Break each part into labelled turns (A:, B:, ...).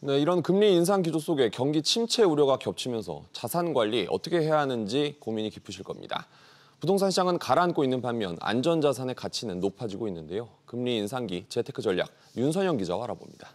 A: 네, 이런 금리 인상 기조 속에 경기 침체 우려가 겹치면서 자산 관리 어떻게 해야 하는지 고민이 깊으실 겁니다. 부동산 시장은 가라앉고 있는 반면 안전 자산의 가치는 높아지고 있는데요. 금리 인상기 재테크 전략 윤선영 기자와 알아봅니다.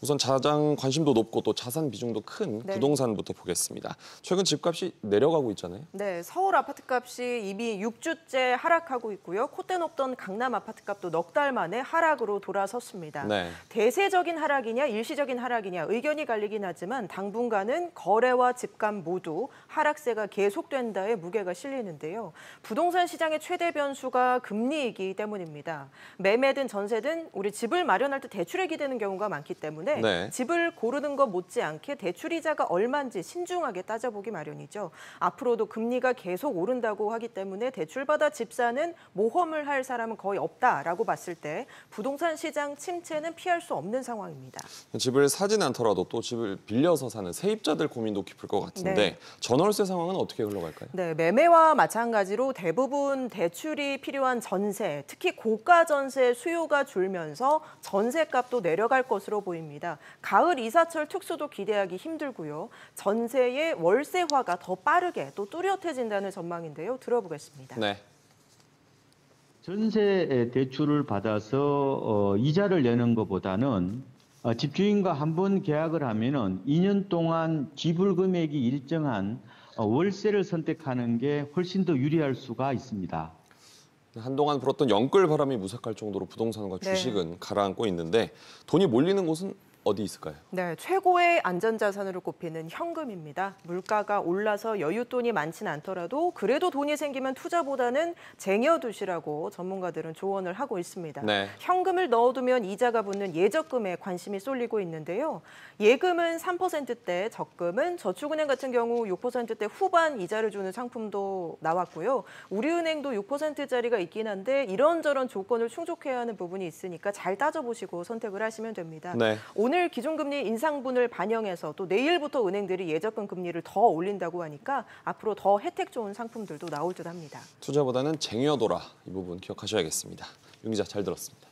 A: 우선 자장 관심도 높고 또 자산 비중도 큰 네. 부동산부터 보겠습니다. 최근 집값이 내려가고 있잖아요.
B: 네, 서울 아파트값이 이미 6주째 하락하고 있고요. 콧대 높던 강남 아파트값도 넉 달 만에 하락으로 돌아섰습니다. 네. 대세적인 하락이냐 일시적인 하락이냐 의견이 갈리긴 하지만 당분간은 거래와 집값 모두 하락세가 계속된다에 무게가 실리는데요. 부동산 시장의 최대 변수가 금리이기 때문입니다. 매매든 전세든 우리 집을 마련할 때 대출에 기대는 경우가 많기 때문에 있는데 네. 집을 고르는 것 못지않게 대출 이자가 얼마인지 신중하게 따져보기 마련이죠. 앞으로도 금리가 계속 오른다고 하기 때문에 대출받아 집 사는 모험을 할 사람은 거의 없다라고 봤을 때 부동산 시장 침체는 피할 수 없는 상황입니다.
A: 집을 사진 않더라도 또 집을 빌려서 사는 세입자들 고민도 깊을 것 같은데 네. 전월세 상황은 어떻게 흘러갈까요?
B: 네, 매매와 마찬가지로 대부분 대출이 필요한 전세, 특히 고가 전세 수요가 줄면서 전세값도 내려갈 것으로 보입니다. 있습니다. 가을 이사철 특수도 기대하기 힘들고요. 전세의 월세화가 더 빠르게 또 뚜렷해진다는 전망인데요. 들어보겠습니다. 네. 전세 대출을 받아서 어, 이자를 내는 것보다는 어, 집주인과 한 번 계약을 하면은 2년 동안 지불 금액이 일정한 어, 월세를 선택하는 게 훨씬 더 유리할 수가 있습니다.
A: 한동안 불었던 연끌 바람이 무색할 정도로 부동산과 네. 주식은 네. 가라앉고 있는데 돈이 몰리는 곳은 어디 있을까요?
B: 네, 최고의 안전자산으로 꼽히는 현금입니다. 물가가 올라서 여윳돈이 많진 않더라도 그래도 돈이 생기면 투자보다는 쟁여두시라고 전문가들은 조언을 하고 있습니다. 네. 현금을 넣어두면 이자가 붙는 예적금에 관심이 쏠리고 있는데요. 예금은 3%대, 적금은 저축은행 같은 경우 6%대 후반 이자를 주는 상품도 나왔고요. 우리은행도 6%짜리가 있긴 한데 이런저런 조건을 충족해야 하는 부분이 있으니까 잘 따져보시고 선택을 하시면 됩니다. 네. 오늘 오늘 기준금리 인상분을 반영해서 또 내일부터 은행들이 예적금 금리를 더 올린다고 하니까 앞으로 더 혜택 좋은 상품들도 나올 듯 합니다.
A: 투자보다는 쟁여둬라 이 부분 기억하셔야겠습니다. 윤 기자 잘 들었습니다.